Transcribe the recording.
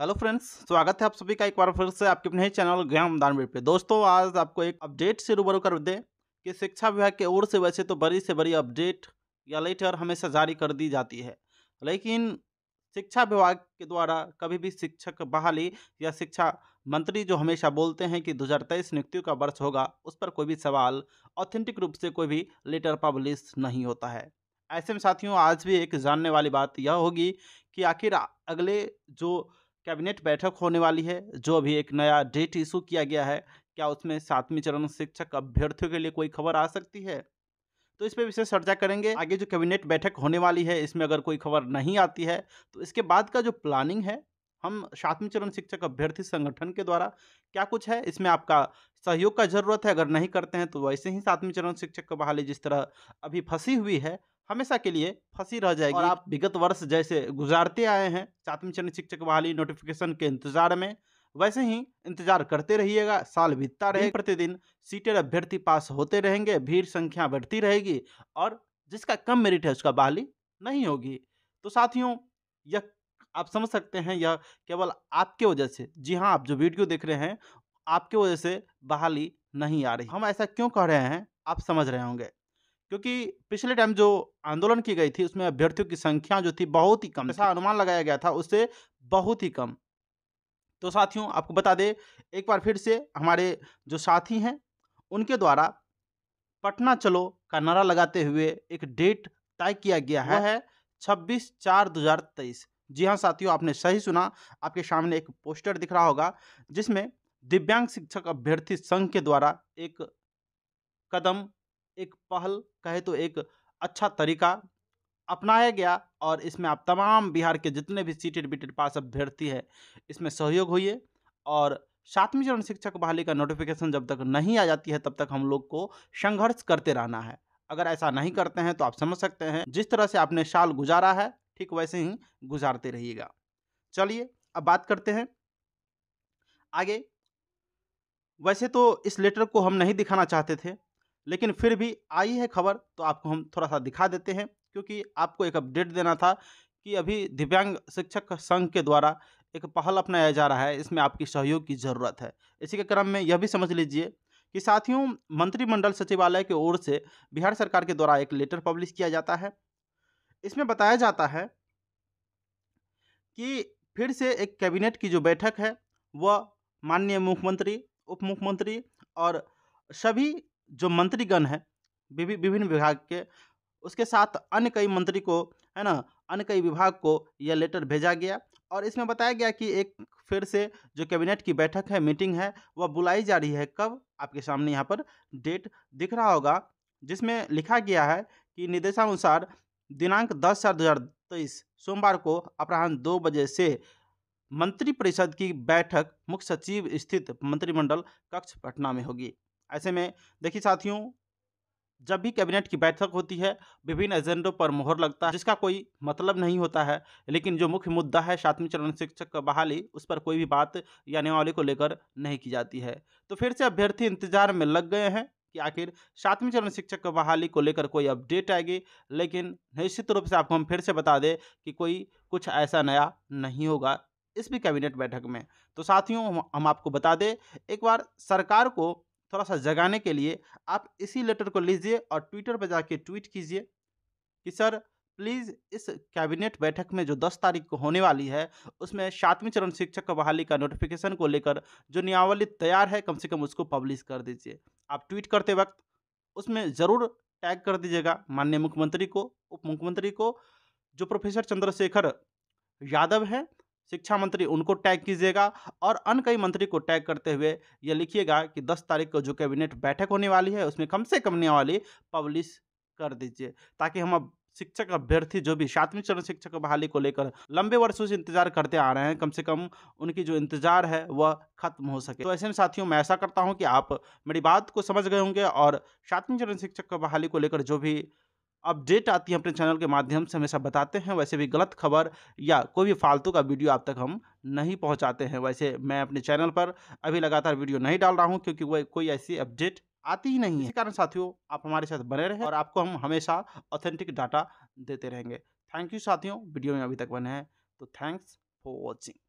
Hello friends स्वागत है आप सभी का एक बार फिर से आपके अपने चैनल ग्राम दानवीर पे दोस्तों आज आपको एक अपडेट से रूबरू कर दें कि शिक्षा विभाग की ओर से वैसे तो बड़ी से बड़ी अपडेट या लेटर हमेशा जारी कर दी जाती है लेकिन शिक्षा विभाग के द्वारा कभी भी शिक्षक बहाली या शिक्षा मंत्री जो हमेशा बोलते हैं कि दो हज़ार तेईस नियुक्तियों का वर्ष होगा उस पर कोई भी सवाल ऑथेंटिक रूप से कोई भी लेटर पब्लिश नहीं होता है ऐसे में साथियों आज भी एक जानने वाली बात यह होगी कि आखिर अगले जो कैबिनेट बैठक होने वाली है जो अभी एक नया डेट इशू किया गया है क्या उसमें सातवीं चरण शिक्षक अभ्यर्थियों के लिए कोई खबर आ सकती है तो इस पर विशेष चर्चा करेंगे आगे जो कैबिनेट बैठक होने वाली है इसमें अगर कोई खबर नहीं आती है तो इसके बाद का जो प्लानिंग है हम सातवीं चरण शिक्षक अभ्यर्थी संगठन के द्वारा क्या कुछ है इसमें आपका सहयोग का जरूरत है अगर नहीं करते हैं तो वैसे ही सातवीं चरण शिक्षक की बहाली जिस तरह अभी फंसी हुई है हमेशा के लिए फंसी रह जाएगी और आप विगत वर्ष जैसे गुजारते आए हैं सातवीं चरण शिक्षक बहाली नोटिफिकेशन के इंतजार में वैसे ही इंतजार करते रहिएगा साल बीतता रहे प्रतिदिन सीटें अभ्यर्थी पास होते रहेंगे भीड़ संख्या बढ़ती रहेगी और जिसका कम मेरिट है उसका बहाली नहीं होगी तो साथियों यह आप समझ सकते हैं यह केवल आपके वजह से जी हाँ आप जो वीडियो देख रहे हैं आपके वजह से बहाली नहीं आ रही हम ऐसा क्यों कह रहे हैं आप समझ रहे होंगे क्योंकि पिछले टाइम जो आंदोलन की गई थी उसमें अभ्यर्थियों की संख्या जो थी बहुत ही कम ऐसा अच्छा। अनुमान लगाया गया था उससे बहुत ही कम तो साथियों आपको बता दें एक बार फिर से हमारे जो साथी हैं उनके द्वारा पटना चलो का नारा लगाते हुए एक डेट तय किया गया है, है दो चार तेईस जी हाँ साथियों आपने सही सुना आपके सामने एक पोस्टर दिख रहा होगा जिसमें दिव्यांग शिक्षक अभ्यर्थी संघ के द्वारा एक कदम एक पहल कहे तो एक अच्छा तरीका अपनाया गया और इसमें आप तमाम बिहार के जितने भी सीटेड बीटेड पास अभ्यर्थी है इसमें सहयोग हुई और सातवीं चरण शिक्षक बहाली का नोटिफिकेशन जब तक नहीं आ जाती है तब तक हम लोग को संघर्ष करते रहना है अगर ऐसा नहीं करते हैं तो आप समझ सकते हैं जिस तरह से आपने साल गुजारा है ठीक वैसे ही गुजारते रहिएगा चलिए अब बात करते हैं आगे वैसे तो इस लेटर को हम नहीं दिखाना चाहते थे लेकिन फिर भी आई है खबर तो आपको हम थोड़ा सा दिखा देते हैं क्योंकि आपको एक अपडेट देना था कि अभी दिव्यांग शिक्षक संघ के द्वारा एक पहल अपनाया जा रहा है इसमें आपकी सहयोग की ज़रूरत है इसी के क्रम में यह भी समझ लीजिए कि साथियों मंत्रिमंडल सचिवालय की ओर से बिहार सरकार के द्वारा एक लेटर पब्लिश किया जाता है इसमें बताया जाता है कि फिर से एक कैबिनेट की जो बैठक है वह माननीय मुख्यमंत्री उप मुख्यमंत्री और सभी जो मंत्रीगण है विभिन्न विभाग के उसके साथ अन्य कई मंत्री को है ना अन्य कई विभाग को यह लेटर भेजा गया और इसमें बताया गया कि एक फिर से जो कैबिनेट की बैठक है मीटिंग है वह बुलाई जा रही है कब आपके सामने यहाँ पर डेट दिख रहा होगा जिसमें लिखा गया है कि निर्देशानुसार दिनांक दस चार दो हज़ार तेईस सोमवार को अपराह्न दो बजे से मंत्रिपरिषद की बैठक मुख्य सचिव स्थित मंत्रिमंडल कक्ष पटना में होगी ऐसे में देखिए साथियों जब भी कैबिनेट की बैठक होती है विभिन्न एजेंडों पर मोहर लगता है जिसका कोई मतलब नहीं होता है लेकिन जो मुख्य मुद्दा है सातवीं चरण शिक्षक बहाली उस पर कोई भी बात या नियमावली को लेकर नहीं की जाती है तो फिर से अभ्यर्थी इंतजार में लग गए हैं कि आखिर सातवीं चरण शिक्षक बहाली को लेकर कोई अपडेट आएगी लेकिन निश्चित रूप से आपको हम फिर से बता दें कि कोई कुछ ऐसा नया नहीं होगा इस भी कैबिनेट बैठक में तो साथियों हम आपको बता दें एक बार सरकार को थोड़ा सा जगाने के लिए आप इसी लेटर को लीजिए और ट्विटर पर जाके ट्वीट कीजिए कि सर प्लीज़ इस कैबिनेट बैठक में जो 10 तारीख को होने वाली है उसमें सातवीं चरण शिक्षक का बहाली का नोटिफिकेशन को लेकर जो नियावली तैयार है कम से कम उसको पब्लिश कर दीजिए आप ट्वीट करते वक्त उसमें ज़रूर टैग कर दीजिएगा माननीय मुख्यमंत्री को उप मुख्यमंत्री को जो प्रोफेसर चंद्रशेखर यादव हैं शिक्षा मंत्री उनको टैग कीजिएगा और अन्य कई मंत्री को टैग करते हुए यह लिखिएगा कि 10 तारीख को जो कैबिनेट बैठक होने वाली है उसमें कम से कम नियमावली पब्लिश कर दीजिए ताकि हम अब शिक्षक अभ्यर्थी जो भी सातवीं चरण शिक्षक बहाली को लेकर लंबे वर्षों से इंतजार करते आ रहे हैं कम से कम उनकी जो इंतजार है वह खत्म हो सके तो ऐसे में साथियों मैं ऐसा करता हूँ कि आप मेरी बात को समझ गए होंगे और सातवीं चरण शिक्षक बहाली को लेकर जो भी अपडेट आती है अपने चैनल के माध्यम से हमेशा बताते हैं वैसे भी गलत खबर या कोई भी फालतू का वीडियो आप तक हम नहीं पहुंचाते हैं वैसे मैं अपने चैनल पर अभी लगातार वीडियो नहीं डाल रहा हूं क्योंकि वह कोई ऐसी अपडेट आती ही नहीं है इस कारण साथियों आप हमारे साथ बने रहें और आपको हम हमेशा ऑथेंटिक डाटा देते रहेंगे थैंक यू साथियों वीडियो में अभी तक बने हैं तो थैंक्स फॉर वॉचिंग